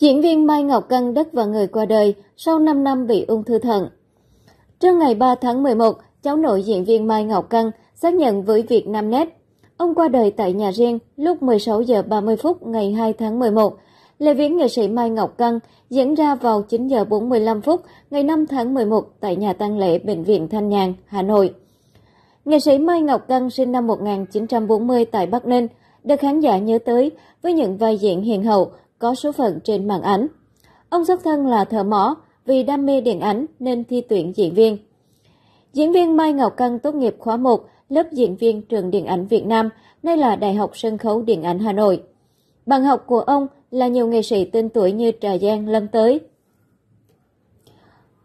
Diễn viên Mai Ngọc Căn đất và người qua đời sau 5 năm bị ung thư thận. Trước ngày 3 tháng 11, cháu nội diễn viên Mai Ngọc Căn xác nhận với Việt Nam Net. Ông qua đời tại nhà riêng lúc 16 giờ 30 phút ngày 2 tháng 11. Lễ viếng nghệ sĩ Mai Ngọc Căn diễn ra vào 9 giờ 45 phút ngày 5 tháng 11 tại nhà tang lễ Bệnh viện Thanh Nhàn, Hà Nội. Nghệ sĩ Mai Ngọc Căn sinh năm 1940 tại Bắc Ninh, được khán giả nhớ tới với những vai diễn hiền hậu có số phận trên màn ảnh. Ông xuất thân là thợ mỏ, vì đam mê điện ảnh nên thi tuyển diễn viên. Diễn viên Mai Ngọc Căn tốt nghiệp khóa 1, lớp diễn viên trường điện ảnh Việt Nam, nay là Đại học Sân khấu Điện ảnh Hà Nội. Bạn học của ông là nhiều nghệ sĩ tên tuổi như Trà Giang Lâm Tới.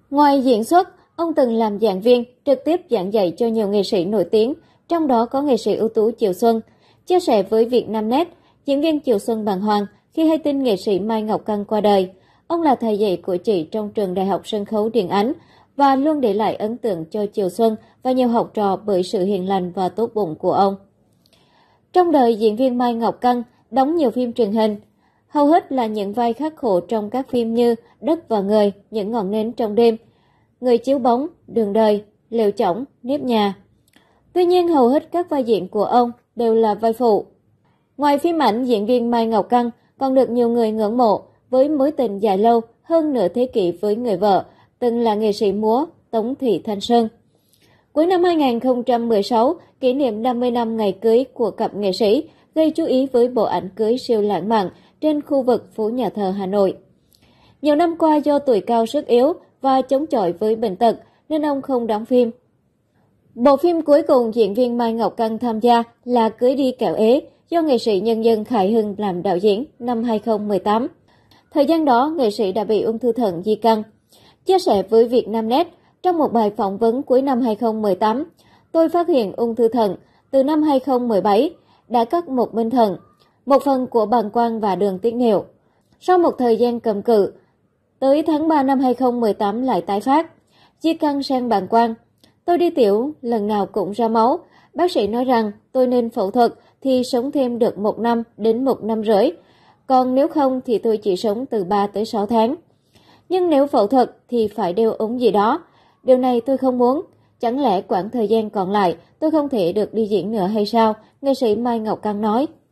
Ngoài diễn xuất, ông từng làm giảng viên, trực tiếp giảng dạy cho nhiều nghệ sĩ nổi tiếng, trong đó có nghệ sĩ ưu tú Triều Xuân. Chia sẻ với Việt Nam Net, diễn viên Triều Xuân bàng hoàng khi hay tin nghệ sĩ Mai Ngọc Căn qua đời. Ông là thầy dạy của chị trong trường Đại học Sân khấu Điện ảnh và luôn để lại ấn tượng cho Triều Xuân và nhiều học trò bởi sự hiền lành và tốt bụng của ông. Trong đời, diễn viên Mai Ngọc Căn đóng nhiều phim truyền hình. Hầu hết là những vai khắc khổ trong các phim như Đất và Người, Những ngọn nến trong đêm, Người chiếu bóng, Đường đời, Lều chỏng, Nếp nhà. Tuy nhiên, hầu hết các vai diễn của ông đều là vai phụ. Ngoài phim ảnh, diễn viên Mai Ngọc Căng còn được nhiều người ngưỡng mộ với mối tình dài lâu hơn nửa thế kỷ với người vợ, từng là nghệ sĩ múa Tống Thị Thanh Sơn. Cuối năm 2016, kỷ niệm 50 năm ngày cưới của cặp nghệ sĩ gây chú ý với bộ ảnh cưới siêu lãng mạn trên khu vực phố nhà thờ Hà Nội. Nhiều năm qua do tuổi cao sức yếu và chống chọi với bệnh tật nên ông không đóng phim. Bộ phim cuối cùng diễn viên Mai Ngọc Căng tham gia là Cưới đi kẹo ế, do nghệ sĩ nhân dân Khải Hưng làm đạo diễn năm 2018. Thời gian đó, nghệ sĩ đã bị ung thư thận di căn. Chia sẻ với Vietnamnet, trong một bài phỏng vấn cuối năm 2018, tôi phát hiện ung thư thận từ năm 2017 đã cắt một bên thận, một phần của bàng quang và đường tiết niệu. Sau một thời gian cầm cự, tới tháng 3 năm 2018 lại tái phát, di căn sang bàng quang. Tôi đi tiểu, lần nào cũng ra máu. Bác sĩ nói rằng tôi nên phẫu thuật thì sống thêm được một năm đến một năm rưỡi. Còn nếu không thì tôi chỉ sống từ 3 tới 6 tháng. Nhưng nếu phẫu thuật thì phải đeo ống gì đó. Điều này tôi không muốn. Chẳng lẽ quãng thời gian còn lại tôi không thể được đi diễn nữa hay sao? Nghệ sĩ Mai Ngọc Cang nói.